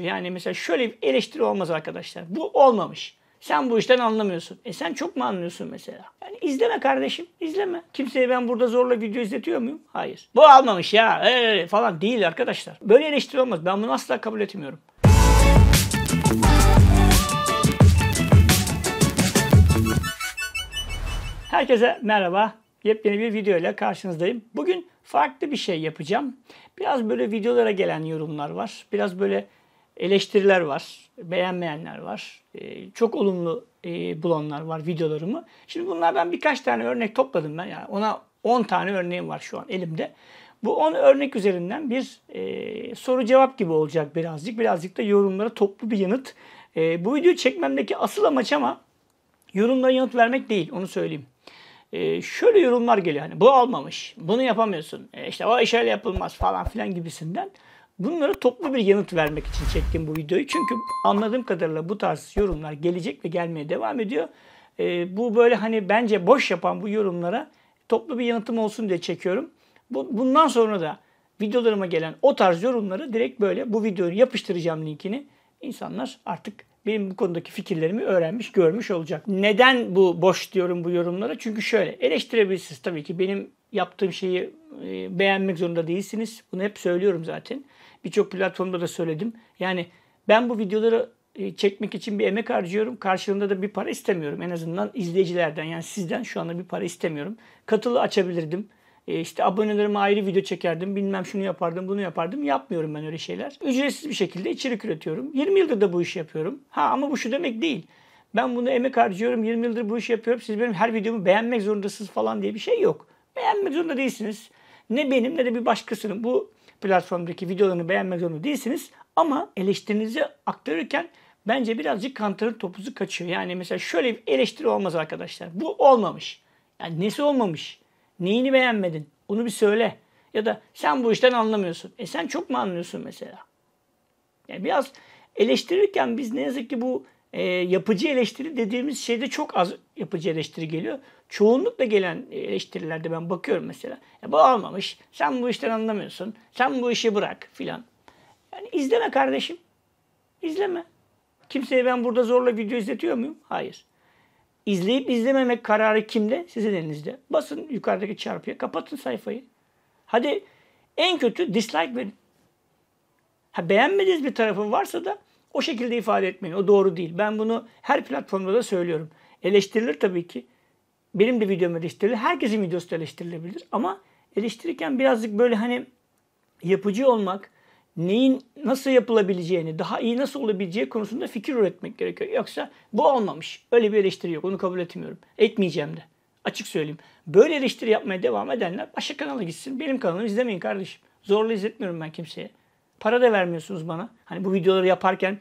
Yani mesela şöyle bir eleştiri olmaz arkadaşlar. Bu olmamış. Sen bu işten anlamıyorsun. E sen çok mu anlıyorsun mesela? Yani izleme kardeşim, izleme. Kimseye ben burada zorla video izletiyor muyum? Hayır. Bu almamış ya ee, falan değil arkadaşlar. Böyle eleştiri olmaz. Ben bunu asla kabul etmiyorum. Herkese merhaba. Yepyeni bir video ile karşınızdayım. Bugün farklı bir şey yapacağım. Biraz böyle videolara gelen yorumlar var. Biraz böyle eleştiriler var, beğenmeyenler var, e, çok olumlu e, bulanlar var videolarımı. Şimdi bunlardan birkaç tane örnek topladım ben. Yani ona 10 tane örneğim var şu an elimde. Bu 10 örnek üzerinden bir e, soru cevap gibi olacak birazcık. Birazcık da yorumlara toplu bir yanıt. bu video çekmemdeki asıl amaç ama yorumlara yanıt vermek değil onu söyleyeyim. E, şöyle yorumlar geliyor hani bu almamış, bunu yapamıyorsun, e, işte o işe yapılmaz falan filan gibisinden. Bunlara toplu bir yanıt vermek için çektim bu videoyu. Çünkü anladığım kadarıyla bu tarz yorumlar gelecek ve gelmeye devam ediyor. E, bu böyle hani bence boş yapan bu yorumlara toplu bir yanıtım olsun diye çekiyorum. Bu, bundan sonra da videolarıma gelen o tarz yorumları direkt böyle bu videoyu yapıştıracağım linkini. İnsanlar artık benim bu konudaki fikirlerimi öğrenmiş, görmüş olacak. Neden bu boş diyorum bu yorumlara? Çünkü şöyle eleştirebilirsiniz tabii ki benim yaptığım şeyi e, beğenmek zorunda değilsiniz. Bunu hep söylüyorum zaten. Birçok platformda da söyledim. Yani ben bu videoları e, çekmek için bir emek harcıyorum. Karşılığında da bir para istemiyorum. En azından izleyicilerden yani sizden şu anda bir para istemiyorum. Katılı açabilirdim. E, işte abonelerime ayrı video çekerdim. Bilmem şunu yapardım, bunu yapardım. Yapmıyorum ben öyle şeyler. Ücretsiz bir şekilde içerik üretiyorum. 20 yıldır da bu işi yapıyorum. Ha ama bu şu demek değil. Ben bunu emek harcıyorum. 20 yıldır bu işi yapıyorum. Siz benim her videomu beğenmek zorundasınız falan diye bir şey yok. Beğenmek zorunda değilsiniz. Ne benim ne de bir başkasının. Bu platformdaki videolarını beğenmek zorunda değilsiniz. Ama eleştirinizi aktarırken bence birazcık kantarın topuzu kaçıyor. Yani mesela şöyle bir eleştiri olmaz arkadaşlar. Bu olmamış. Yani nesi olmamış? Neyini beğenmedin? Onu bir söyle. Ya da sen bu işten anlamıyorsun. E sen çok mu anlıyorsun mesela? Yani biraz eleştirirken biz ne yazık ki bu e, yapıcı eleştiri dediğimiz şeyde çok az yapıcı eleştiri geliyor çoğunlukla gelen e, eleştirilerde ben bakıyorum mesela. E, bu almamış, sen bu işten anlamıyorsun, sen bu işi bırak filan. Yani izleme kardeşim, izleme. Kimseye ben burada zorla video izletiyor muyum? Hayır. İzleyip izlememek kararı kimde? Sizin elinizde. Basın yukarıdaki çarpıya, kapatın sayfayı. Hadi en kötü dislike verin. Ha, beğenmediğiniz bir tarafın varsa da o şekilde ifade etmeyin. O doğru değil. Ben bunu her platformda da söylüyorum. Eleştirilir tabii ki benim de videom eleştirilir. Herkesin videosu da eleştirilebilir. Ama eleştirirken birazcık böyle hani yapıcı olmak, neyin nasıl yapılabileceğini, daha iyi nasıl olabileceği konusunda fikir üretmek gerekiyor. Yoksa bu olmamış. Öyle bir eleştiri yok. Onu kabul etmiyorum. Etmeyeceğim de. Açık söyleyeyim. Böyle eleştiri yapmaya devam edenler başka kanala gitsin. Benim kanalımı izlemeyin kardeşim. Zorla izletmiyorum ben kimseye. Para da vermiyorsunuz bana. Hani bu videoları yaparken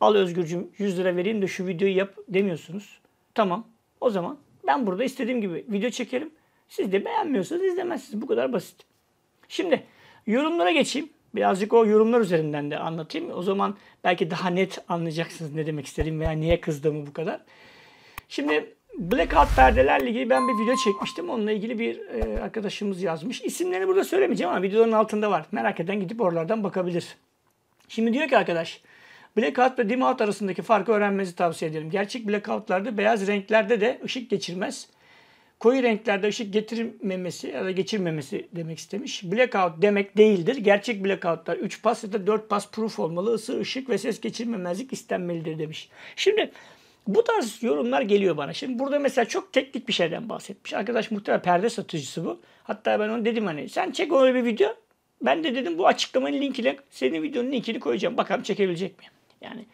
al Özgürcüm 100 lira vereyim de şu videoyu yap demiyorsunuz. Tamam. O zaman ben burada istediğim gibi video çekerim. Siz de beğenmiyorsanız izlemezsiniz. Bu kadar basit. Şimdi yorumlara geçeyim. Birazcık o yorumlar üzerinden de anlatayım. O zaman belki daha net anlayacaksınız ne demek istediğim veya niye kızdığımı bu kadar. Şimdi Blackout perdelerle ilgili ben bir video çekmiştim. Onunla ilgili bir e, arkadaşımız yazmış. İsimlerini burada söylemeyeceğim ama videoların altında var. Merak eden gidip oralardan bakabilir. Şimdi diyor ki arkadaş, Blackout ve Dimmount arasındaki farkı öğrenmenizi tavsiye ederim. Gerçek blackoutlarda beyaz renklerde de ışık geçirmez. Koyu renklerde ışık getirmemesi ya da geçirmemesi demek istemiş. Blackout demek değildir. Gerçek blackoutlar 3 pas ya da 4 pas proof olmalı. Isı, ışık ve ses geçirmemezlik istenmelidir demiş. Şimdi bu tarz yorumlar geliyor bana. Şimdi burada mesela çok teknik bir şeyden bahsetmiş. Arkadaş muhtemelen perde satıcısı bu. Hatta ben onu dedim hani sen çek öyle bir video. Ben de dedim bu açıklamanın linkiyle senin videonun linkini koyacağım. Bakalım çekebilecek miyim? Yani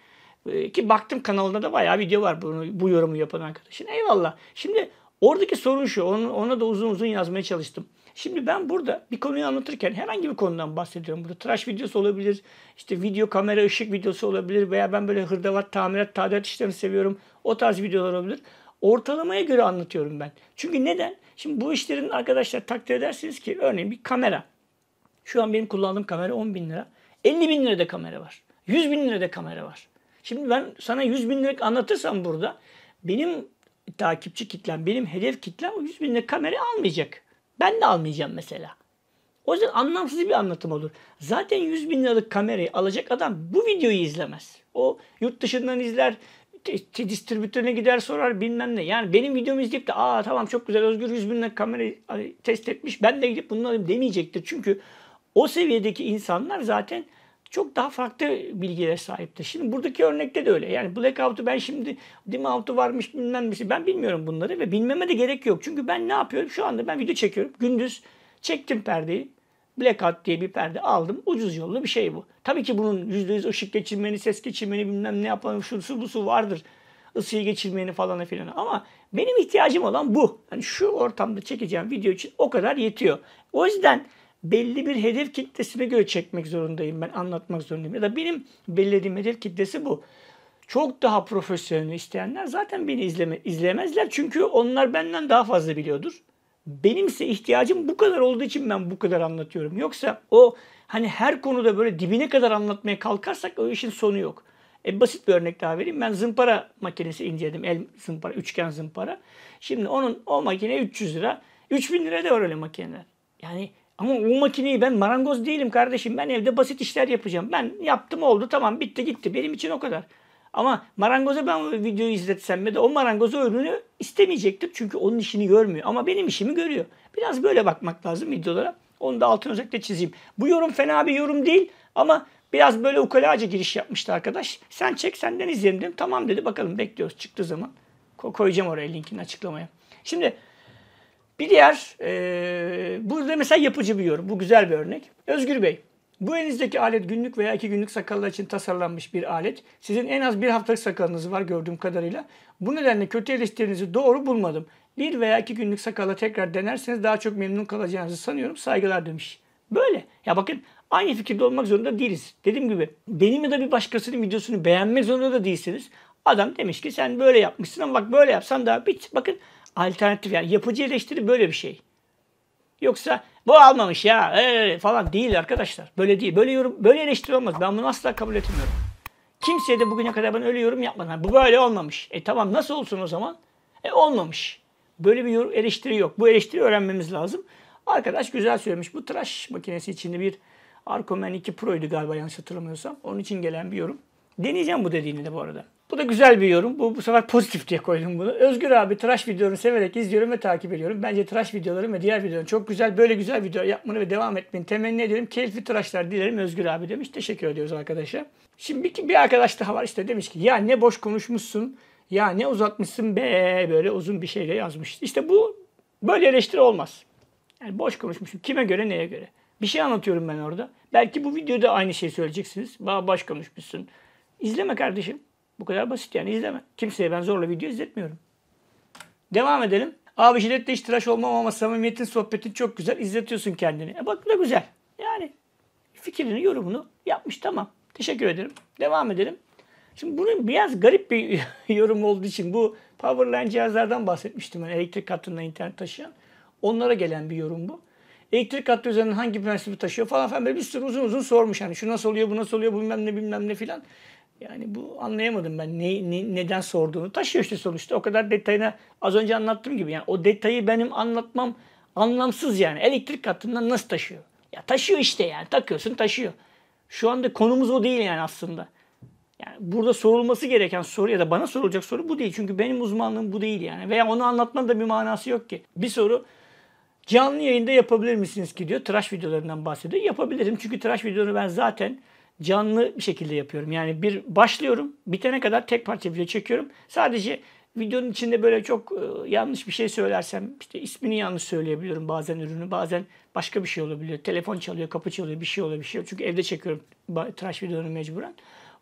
e, ki baktım kanalında da bayağı video var bunu, bu yorumu yapan arkadaşın. Eyvallah. Şimdi oradaki sorun şu. Onu, ona da uzun uzun yazmaya çalıştım. Şimdi ben burada bir konuyu anlatırken herhangi bir konudan bahsediyorum. Burada tıraş videosu olabilir, işte video kamera ışık videosu olabilir veya ben böyle hırdavat, tamirat, tadilat işlerini seviyorum. O tarz videolar olabilir. Ortalamaya göre anlatıyorum ben. Çünkü neden? Şimdi bu işlerin arkadaşlar takdir edersiniz ki örneğin bir kamera. Şu an benim kullandığım kamera 10 bin lira. 50 bin lira lirada kamera var. 100 bin lirada kamera var. Şimdi ben sana 100 bin liralık anlatırsam burada benim takipçi kitlem, benim hedef kitlem o 100 bin lira kamera almayacak. Ben de almayacağım mesela. O yüzden anlamsız bir anlatım olur. Zaten 100 bin liralık kamerayı alacak adam bu videoyu izlemez. O yurt dışından izler, distribütörüne gider sorar bilmem ne. Yani benim videomu izleyip de aa tamam çok güzel Özgür 100 bin liralık kamerayı test etmiş ben de gidip bunu alayım demeyecektir. Çünkü o seviyedeki insanlar zaten çok daha farklı bilgilere sahipti. Şimdi buradaki örnekte de öyle. Yani blackout'u ben şimdi dim out'u varmış bilmem bir Ben bilmiyorum bunları ve bilmeme de gerek yok. Çünkü ben ne yapıyorum? Şu anda ben video çekiyorum. Gündüz çektim perdeyi. Blackout diye bir perde aldım. Ucuz yollu bir şey bu. Tabii ki bunun %100 ışık geçirmeni, ses geçirmeni bilmem ne yapalım bu su vardır. Isıyı geçirmeni falan filan. Ama benim ihtiyacım olan bu. Yani şu ortamda çekeceğim video için o kadar yetiyor. O yüzden belli bir hedef kitlesine göre çekmek zorundayım ben anlatmak zorundayım. Ya da benim belirlediğim hedef kitlesi bu. Çok daha profesyonel isteyenler zaten beni izleme, izlemezler. Çünkü onlar benden daha fazla biliyordur. Benimse ihtiyacım bu kadar olduğu için ben bu kadar anlatıyorum. Yoksa o hani her konuda böyle dibine kadar anlatmaya kalkarsak o işin sonu yok. E, basit bir örnek daha vereyim. Ben zımpara makinesi inceledim. El zımpara, üçgen zımpara. Şimdi onun o makine 300 lira. 3000 lira da var öyle makineler. Yani ama o makineyi ben marangoz değilim kardeşim. Ben evde basit işler yapacağım. Ben yaptım oldu tamam bitti gitti. Benim için o kadar. Ama marangoza ben videoyu izletsem de o marangoz ürünü istemeyecektim. Çünkü onun işini görmüyor. Ama benim işimi görüyor. Biraz böyle bakmak lazım videolara. Onu da altın özellikle çizeyim. Bu yorum fena bir yorum değil. Ama biraz böyle ukalaca giriş yapmıştı arkadaş. Sen çek senden izleyelim dedim. Tamam dedi bakalım bekliyoruz çıktığı zaman. koyacağım oraya linkini açıklamaya. Şimdi bir diğer, e, burada mesela yapıcı bir yorum. Bu güzel bir örnek. Özgür Bey, bu elinizdeki alet günlük veya iki günlük sakallar için tasarlanmış bir alet. Sizin en az bir haftalık sakalınız var gördüğüm kadarıyla. Bu nedenle kötü eleştirinizi doğru bulmadım. Bir veya iki günlük sakala tekrar denerseniz daha çok memnun kalacağınızı sanıyorum. Saygılar demiş. Böyle. Ya bakın aynı fikirde olmak zorunda değiliz. Dediğim gibi benim ya da bir başkasının videosunu beğenmek zorunda da değilsiniz. Adam demiş ki sen böyle yapmışsın ama bak böyle yapsan daha bit. Bakın alternatif yani yapıcı eleştiri böyle bir şey. Yoksa bu almamış ya ee, falan değil arkadaşlar. Böyle değil. Böyle yorum, böyle eleştiri olmaz. Ben bunu asla kabul etmiyorum. Kimseye de bugüne kadar ben öyle yorum yapmadım. Yani bu böyle olmamış. E tamam nasıl olsun o zaman? E olmamış. Böyle bir yorum, eleştiri yok. Bu eleştiri öğrenmemiz lazım. Arkadaş güzel söylemiş. Bu tıraş makinesi içinde bir Arcomen 2 Pro'ydu galiba yanlış hatırlamıyorsam. Onun için gelen bir yorum. Deneyeceğim bu dediğini de bu arada. Bu da güzel bir yorum. Bu, bu sefer pozitif diye koydum bunu. Özgür abi tıraş videolarını severek izliyorum ve takip ediyorum. Bence tıraş videoları ve diğer videoların çok güzel. Böyle güzel video yapmanı ve devam etmeni temenni ediyorum. Keyifli tıraşlar dilerim Özgür abi demiş. Teşekkür ediyoruz arkadaşa. Şimdi bir, bir arkadaş daha var işte demiş ki ya ne boş konuşmuşsun ya ne uzatmışsın be böyle uzun bir şeyle yazmış. İşte bu böyle eleştiri olmaz. Yani boş konuşmuşum. Kime göre neye göre? Bir şey anlatıyorum ben orada. Belki bu videoda aynı şeyi söyleyeceksiniz. Bana baş konuşmuşsun. İzleme kardeşim. Bu kadar basit yani izleme. Kimseye ben zorla video izletmiyorum. Devam edelim. Abi şiddetle hiç tıraş olmam ama samimiyetin sohbetin çok güzel. İzletiyorsun kendini. E bak ne güzel. Yani fikrini, yorumunu yapmış tamam. Teşekkür ederim. Devam edelim. Şimdi bunun biraz garip bir yorum olduğu için bu Powerline cihazlardan bahsetmiştim. Yani elektrik katında internet taşıyan. Onlara gelen bir yorum bu. Elektrik hattı üzerinden hangi prensibi taşıyor falan falan böyle bir sürü uzun uzun sormuş. Yani şu nasıl oluyor, bu nasıl oluyor, bu bilmem ne bilmem ne filan. Yani bu anlayamadım ben ne, ne, neden sorduğunu. Taşıyor işte sonuçta o kadar detayına az önce anlattığım gibi. Yani o detayı benim anlatmam anlamsız yani. Elektrik hattından nasıl taşıyor? Ya taşıyor işte yani takıyorsun taşıyor. Şu anda konumuz o değil yani aslında. Yani burada sorulması gereken soru ya da bana sorulacak soru bu değil. Çünkü benim uzmanlığım bu değil yani. Veya onu anlatmanın da bir manası yok ki. Bir soru canlı yayında yapabilir misiniz ki diyor. Tıraş videolarından bahsediyor. Yapabilirim çünkü tıraş videoları ben zaten canlı bir şekilde yapıyorum. Yani bir başlıyorum, bitene kadar tek parça video çekiyorum. Sadece videonun içinde böyle çok e, yanlış bir şey söylersem, işte ismini yanlış söyleyebiliyorum bazen ürünü, bazen başka bir şey olabiliyor. Telefon çalıyor, kapı çalıyor, bir şey oluyor, bir şey oluyor. Çünkü evde çekiyorum trash videolarını mecburen.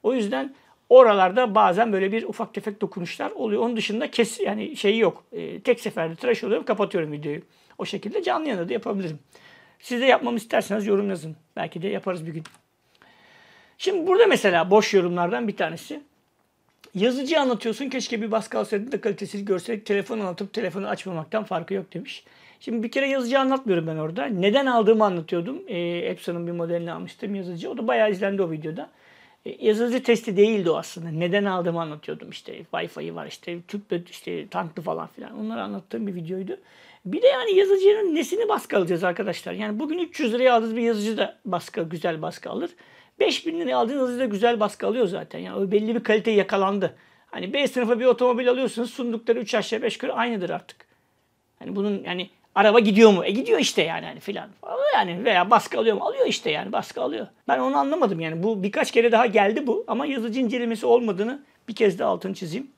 O yüzden oralarda bazen böyle bir ufak tefek dokunuşlar oluyor. Onun dışında kes yani şey yok. E, tek seferde trash oluyorum, kapatıyorum videoyu. O şekilde canlı yanında da yapabilirim. Siz de yapmamı isterseniz yorum yazın. Belki de yaparız bir gün. Şimdi burada mesela boş yorumlardan bir tanesi. Yazıcı anlatıyorsun keşke bir baskı alsaydın da kalitesiz görsek telefon anlatıp telefonu açmamaktan farkı yok demiş. Şimdi bir kere yazıcı anlatmıyorum ben orada. Neden aldığımı anlatıyordum. E, ee, Epson'un bir modelini almıştım yazıcı. O da bayağı izlendi o videoda. E, yazıcı testi değildi o aslında. Neden aldığımı anlatıyordum işte. wi fi var işte. Tüple işte tanklı falan filan. Onları anlattığım bir videoydu. Bir de yani yazıcının nesini baskı alacağız arkadaşlar. Yani bugün 300 liraya aldığınız bir yazıcı da baskı, güzel baskı alır. 5000 liraya aldığınız da güzel baskı alıyor zaten. Yani belli bir kalite yakalandı. Hani B sınıfı bir otomobil alıyorsunuz sundukları 3 aşağı 5 yukarı aynıdır artık. Hani bunun yani araba gidiyor mu? E gidiyor işte yani hani filan. Yani veya baskı alıyor mu? Alıyor işte yani baskı alıyor. Ben onu anlamadım yani. Bu birkaç kere daha geldi bu ama yazıcı incelemesi olmadığını bir kez de altını çizeyim.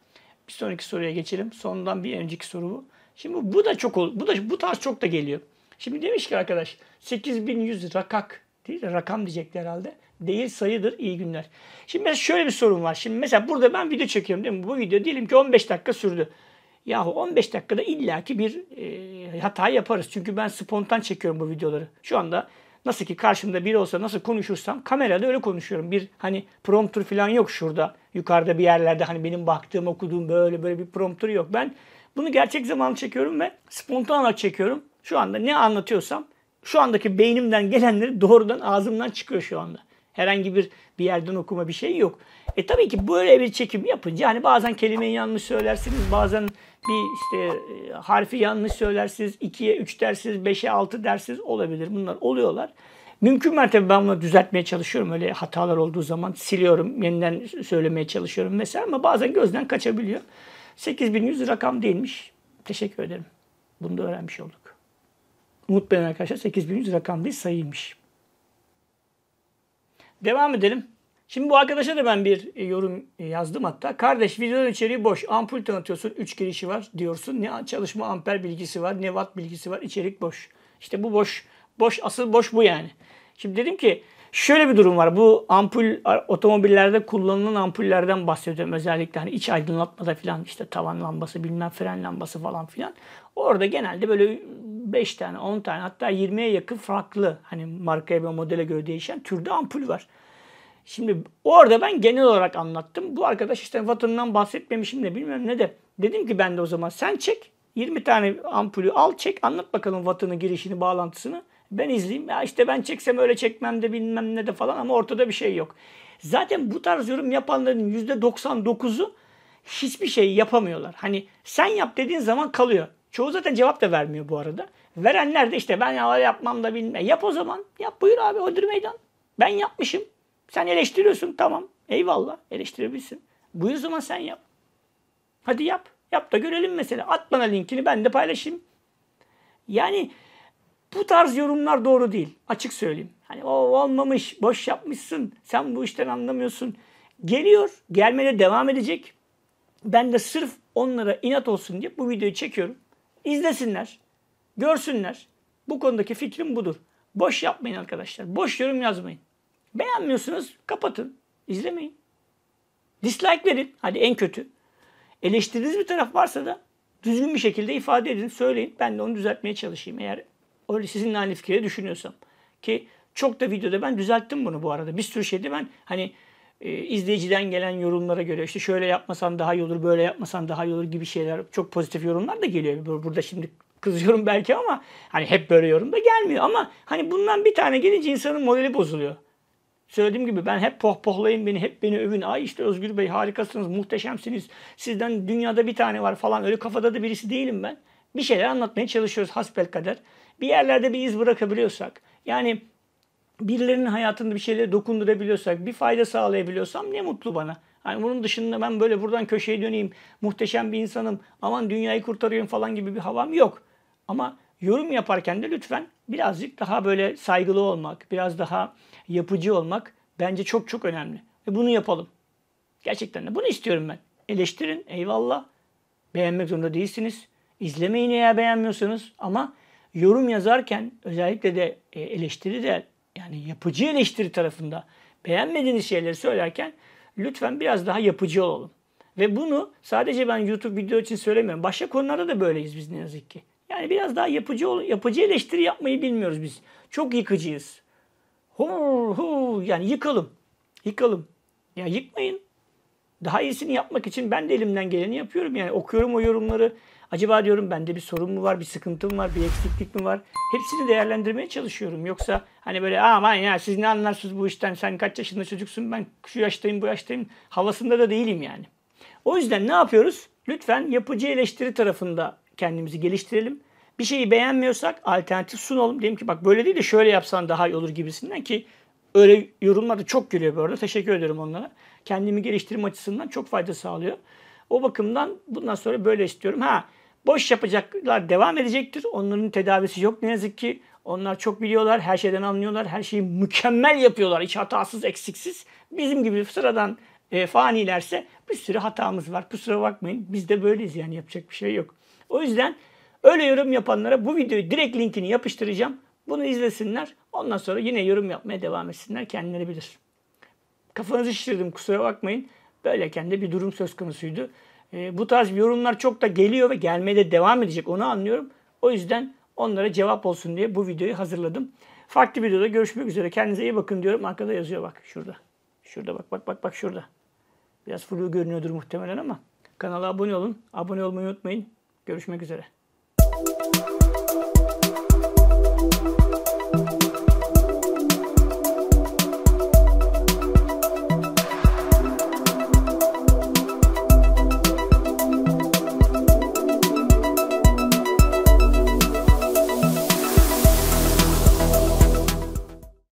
Bir sonraki soruya geçelim. Sondan bir önceki soru bu. Şimdi bu da çok bu da bu tarz çok da geliyor. Şimdi demiş ki arkadaş 8100 rakak değil de rakam diyecekti herhalde değil sayıdır iyi günler. Şimdi mesela şöyle bir sorun var. Şimdi mesela burada ben video çekiyorum değil mi? Bu video diyelim ki 15 dakika sürdü. Yahu 15 dakikada illaki bir e, hata yaparız. Çünkü ben spontan çekiyorum bu videoları. Şu anda nasıl ki karşımda biri olsa nasıl konuşursam kamerada öyle konuşuyorum. Bir hani promptur falan yok şurada. Yukarıda bir yerlerde hani benim baktığım okuduğum böyle böyle bir promptur yok. Ben bunu gerçek zamanlı çekiyorum ve spontan olarak çekiyorum. Şu anda ne anlatıyorsam şu andaki beynimden gelenleri doğrudan ağzımdan çıkıyor şu anda. Herhangi bir bir yerden okuma bir şey yok. E tabii ki böyle bir çekim yapınca hani bazen kelimeyi yanlış söylersiniz, bazen bir işte e, harfi yanlış söylersiniz, 2'ye 3 dersiniz, 5'e 6 dersiniz olabilir. Bunlar oluyorlar. Mümkün mertebe ben bunu düzeltmeye çalışıyorum. Öyle hatalar olduğu zaman siliyorum, yeniden söylemeye çalışıyorum mesela ama bazen gözden kaçabiliyor. 8100 rakam değilmiş. Teşekkür ederim. Bunu da öğrenmiş olduk. Umut Bey'in arkadaşlar 8100 rakam değil sayıymış. Devam edelim. Şimdi bu arkadaşa da ben bir e, yorum e, yazdım hatta. Kardeş videonun içeriği boş. Ampul tanıtıyorsun. 3 girişi var diyorsun. Ne çalışma amper bilgisi var ne watt bilgisi var. İçerik boş. İşte bu boş. Boş asıl boş bu yani. Şimdi dedim ki şöyle bir durum var. Bu ampul otomobillerde kullanılan ampullerden bahsediyorum. Özellikle hani iç aydınlatmada filan işte tavan lambası bilmem fren lambası falan filan. Orada genelde böyle 5 tane 10 tane hatta 20'ye yakın farklı hani markaya ve modele göre değişen türde ampul var. Şimdi orada ben genel olarak anlattım. Bu arkadaş işte vatından bahsetmemişim de bilmem ne de. Dedim ki ben de o zaman sen çek. 20 tane ampulü al çek anlat bakalım vatını girişini bağlantısını. Ben izleyeyim. Ya işte ben çeksem öyle çekmem de bilmem ne de falan ama ortada bir şey yok. Zaten bu tarz yorum yapanların %99'u hiçbir şey yapamıyorlar. Hani sen yap dediğin zaman kalıyor. Çoğu zaten cevap da vermiyor bu arada. Verenler de işte ben ya yapmam da bilmem. E yap o zaman. Yap buyur abi odur meydan. Ben yapmışım. Sen eleştiriyorsun tamam. Eyvallah eleştirebilirsin. Buyur zaman sen yap. Hadi yap. Yap da görelim mesela. At bana linkini ben de paylaşayım. Yani bu tarz yorumlar doğru değil. Açık söyleyeyim. Hani o olmamış, boş yapmışsın, sen bu işten anlamıyorsun. Geliyor, gelmeye devam edecek. Ben de sırf onlara inat olsun diye bu videoyu çekiyorum. İzlesinler, görsünler. Bu konudaki fikrim budur. Boş yapmayın arkadaşlar. Boş yorum yazmayın. Beğenmiyorsunuz kapatın. İzlemeyin. Dislike verin. Hadi en kötü. Eleştirdiğiniz bir taraf varsa da düzgün bir şekilde ifade edin, söyleyin. Ben de onu düzeltmeye çalışayım eğer öyle sizinle aynı fikirde düşünüyorsam. Ki çok da videoda ben düzelttim bunu bu arada. Bir sürü şeydi ben hani e, izleyiciden gelen yorumlara göre işte şöyle yapmasan daha iyi olur, böyle yapmasan daha iyi olur gibi şeyler. Çok pozitif yorumlar da geliyor. Burada şimdi kızıyorum belki ama hani hep böyle yorum da gelmiyor ama hani bundan bir tane gelince insanın modeli bozuluyor. Söylediğim gibi ben hep pohpohlayın beni, hep beni övün. Ay işte Özgür Bey harikasınız, muhteşemsiniz. Sizden dünyada bir tane var falan. Öyle kafada da birisi değilim ben. Bir şeyler anlatmaya çalışıyoruz hasbel kadar bir yerlerde bir iz bırakabiliyorsak yani birilerinin hayatında bir şeyleri dokundurabiliyorsak, bir fayda sağlayabiliyorsam ne mutlu bana. Hani bunun dışında ben böyle buradan köşeye döneyim, muhteşem bir insanım, aman dünyayı kurtarıyorum falan gibi bir havam yok. Ama yorum yaparken de lütfen birazcık daha böyle saygılı olmak, biraz daha yapıcı olmak bence çok çok önemli. Ve bunu yapalım. Gerçekten de bunu istiyorum ben. Eleştirin eyvallah. Beğenmek zorunda değilsiniz. İzlemeyin eğer beğenmiyorsanız ama yorum yazarken özellikle de e, eleştiri de yani yapıcı eleştiri tarafında beğenmediğiniz şeyleri söylerken lütfen biraz daha yapıcı olalım. Ve bunu sadece ben YouTube video için söylemiyorum. Başka konularda da böyleyiz biz ne yazık ki. Yani biraz daha yapıcı ol yapıcı eleştiri yapmayı bilmiyoruz biz. Çok yıkıcıyız. Hu hu yani yıkalım. Yıkalım. Ya yıkmayın. Daha iyisini yapmak için ben de elimden geleni yapıyorum. Yani okuyorum o yorumları. Acaba diyorum bende bir sorun mu var, bir sıkıntı mı var, bir eksiklik mi var? Hepsini değerlendirmeye çalışıyorum. Yoksa hani böyle aman ya siz ne anlarsınız bu işten, sen kaç yaşında çocuksun, ben şu yaştayım, bu yaştayım havasında da değilim yani. O yüzden ne yapıyoruz? Lütfen yapıcı eleştiri tarafında kendimizi geliştirelim. Bir şeyi beğenmiyorsak alternatif sunalım. Diyelim ki bak böyle değil de şöyle yapsan daha iyi olur gibisinden ki öyle yorumlar da çok geliyor bu arada. Teşekkür ediyorum onlara. Kendimi geliştirme açısından çok fayda sağlıyor. O bakımdan bundan sonra böyle istiyorum. Ha Boş yapacaklar devam edecektir. Onların tedavisi yok ne yazık ki. Onlar çok biliyorlar, her şeyden anlıyorlar, her şeyi mükemmel yapıyorlar. Hiç hatasız, eksiksiz. Bizim gibi sıradan e, fanilerse bir sürü hatamız var. Kusura bakmayın. Biz de böyleyiz yani yapacak bir şey yok. O yüzden öyle yorum yapanlara bu videoyu direkt linkini yapıştıracağım. Bunu izlesinler. Ondan sonra yine yorum yapmaya devam etsinler. Kendileri bilir. Kafanızı şişirdim kusura bakmayın. Böyleyken de bir durum söz konusuydu e, bu tarz yorumlar çok da geliyor ve gelmeye de devam edecek onu anlıyorum. O yüzden onlara cevap olsun diye bu videoyu hazırladım. Farklı videoda görüşmek üzere. Kendinize iyi bakın diyorum. Arkada yazıyor bak şurada. Şurada bak bak bak bak şurada. Biraz flu görünüyordur muhtemelen ama kanala abone olun. Abone olmayı unutmayın. Görüşmek üzere.